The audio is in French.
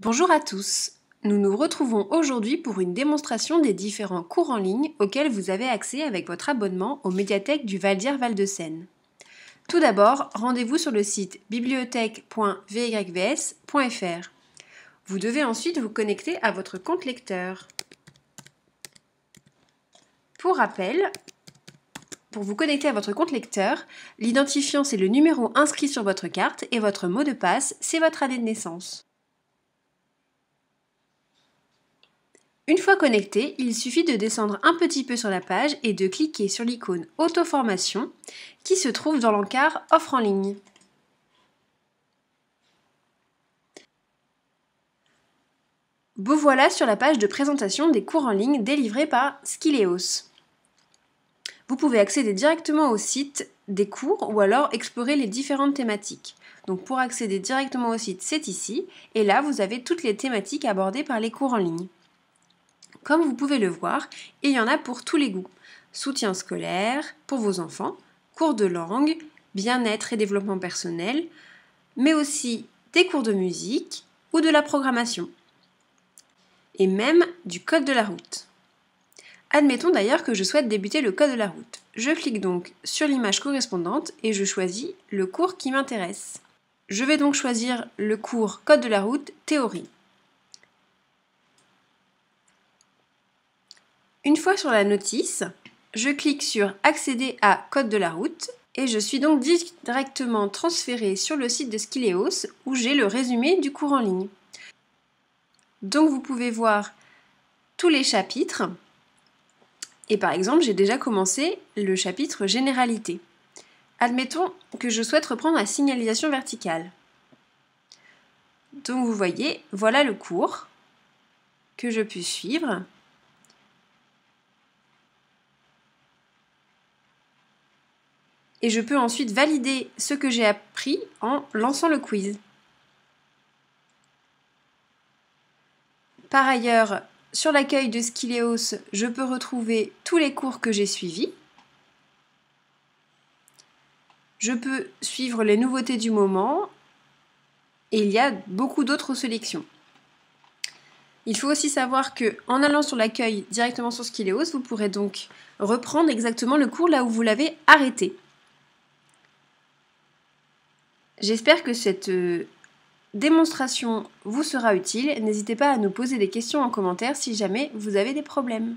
Bonjour à tous Nous nous retrouvons aujourd'hui pour une démonstration des différents cours en ligne auxquels vous avez accès avec votre abonnement aux médiathèques du Val d'Ir Val de Seine. Tout d'abord, rendez-vous sur le site bibliothèque.vyvs.fr. Vous devez ensuite vous connecter à votre compte lecteur. Pour rappel, pour vous connecter à votre compte lecteur, l'identifiant c'est le numéro inscrit sur votre carte et votre mot de passe c'est votre année de naissance. Une fois connecté, il suffit de descendre un petit peu sur la page et de cliquer sur l'icône Auto-formation qui se trouve dans l'encart Offre en ligne. Vous voilà sur la page de présentation des cours en ligne délivrés par Skileos. Vous pouvez accéder directement au site des cours ou alors explorer les différentes thématiques. Donc pour accéder directement au site, c'est ici, et là vous avez toutes les thématiques abordées par les cours en ligne comme vous pouvez le voir, il y en a pour tous les goûts. Soutien scolaire, pour vos enfants, cours de langue, bien-être et développement personnel, mais aussi des cours de musique ou de la programmation. Et même du code de la route. Admettons d'ailleurs que je souhaite débuter le code de la route. Je clique donc sur l'image correspondante et je choisis le cours qui m'intéresse. Je vais donc choisir le cours Code de la route théorie. Une fois sur la notice, je clique sur Accéder à Code de la route et je suis donc directement transférée sur le site de Skileos où j'ai le résumé du cours en ligne. Donc vous pouvez voir tous les chapitres et par exemple j'ai déjà commencé le chapitre Généralité. Admettons que je souhaite reprendre la signalisation verticale. Donc vous voyez, voilà le cours que je puis suivre. et je peux ensuite valider ce que j'ai appris en lançant le quiz. Par ailleurs, sur l'accueil de Skileos, je peux retrouver tous les cours que j'ai suivis. Je peux suivre les nouveautés du moment et il y a beaucoup d'autres sélections. Il faut aussi savoir que en allant sur l'accueil directement sur Skileos, vous pourrez donc reprendre exactement le cours là où vous l'avez arrêté. J'espère que cette euh, démonstration vous sera utile. N'hésitez pas à nous poser des questions en commentaire si jamais vous avez des problèmes.